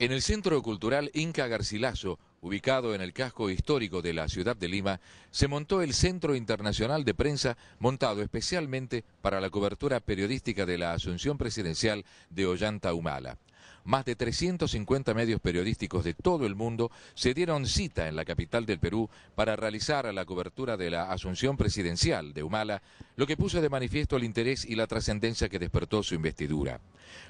En el Centro Cultural Inca Garcilaso, ubicado en el casco histórico de la ciudad de Lima, se montó el Centro Internacional de Prensa, montado especialmente para la cobertura periodística de la asunción presidencial de Ollanta Humala. Más de 350 medios periodísticos de todo el mundo se dieron cita en la capital del Perú para realizar la cobertura de la asunción presidencial de Humala, lo que puso de manifiesto el interés y la trascendencia que despertó su investidura.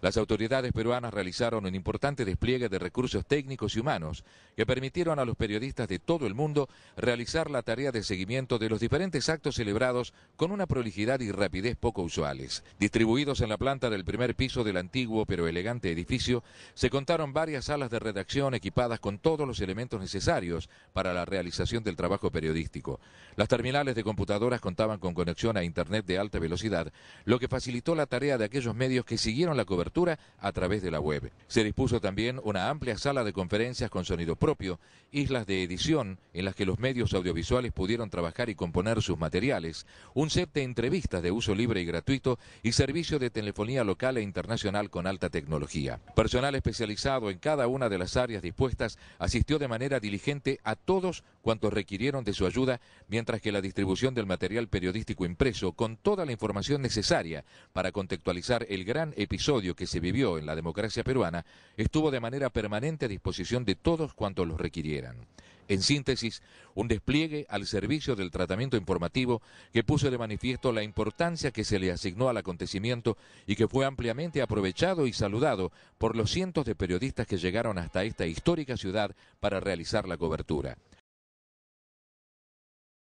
Las autoridades peruanas realizaron un importante despliegue de recursos técnicos y humanos que permitieron a los periodistas de todo el mundo realizar la tarea de seguimiento de los diferentes actos celebrados con una prolijidad y rapidez poco usuales. Distribuidos en la planta del primer piso del antiguo pero elegante edificio, se contaron varias salas de redacción equipadas con todos los elementos necesarios para la realización del trabajo periodístico. Las terminales de computadoras contaban con conexión a Internet Internet de alta velocidad, lo que facilitó la tarea de aquellos medios que siguieron la cobertura a través de la web. Se dispuso también una amplia sala de conferencias con sonido propio, islas de edición en las que los medios audiovisuales pudieron trabajar y componer sus materiales, un set de entrevistas de uso libre y gratuito y servicio de telefonía local e internacional con alta tecnología. Personal especializado en cada una de las áreas dispuestas asistió de manera diligente a todos cuantos requirieron de su ayuda, mientras que la distribución del material periodístico impreso con toda la información necesaria para contextualizar el gran episodio que se vivió en la democracia peruana, estuvo de manera permanente a disposición de todos cuantos los requirieran. En síntesis, un despliegue al servicio del tratamiento informativo que puso de manifiesto la importancia que se le asignó al acontecimiento y que fue ampliamente aprovechado y saludado por los cientos de periodistas que llegaron hasta esta histórica ciudad para realizar la cobertura.